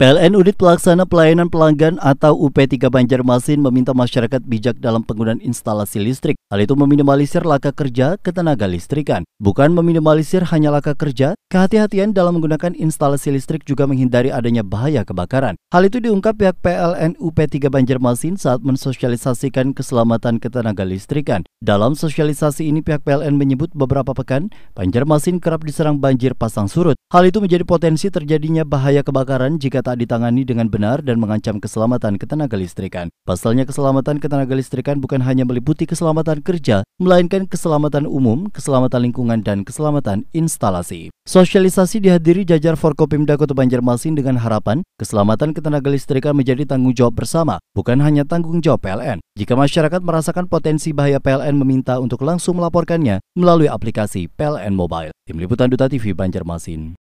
PLN Unit Pelaksana Pelayanan Pelanggan atau UP3 Banjarmasin meminta masyarakat bijak dalam penggunaan instalasi listrik. Hal itu meminimalisir laka kerja ketenaga listrikan. Bukan meminimalisir hanya laka kerja, Kehati-hatian dalam menggunakan instalasi listrik juga menghindari adanya bahaya kebakaran. Hal itu diungkap pihak PLN UP3 Banjarmasin saat mensosialisasikan keselamatan ketenaga listrikan. Dalam sosialisasi ini pihak PLN menyebut beberapa pekan Banjarmasin kerap diserang banjir pasang surut. Hal itu menjadi potensi terjadinya bahaya kebakaran jika tak ditangani dengan benar dan mengancam keselamatan ketenaga listrikan. Pasalnya keselamatan ketenaga listrikan bukan hanya meliputi keselamatan kerja, melainkan keselamatan umum, keselamatan lingkungan, dan keselamatan instalasi. So Sosialisasi dihadiri jajar Forkopimda Kota Banjarmasin dengan harapan keselamatan ketenaga listrikan menjadi tanggung jawab bersama, bukan hanya tanggung jawab PLN. Jika masyarakat merasakan potensi bahaya PLN meminta untuk langsung melaporkannya melalui aplikasi PLN Mobile. Tim Liputan Duta TV Banjarmasin.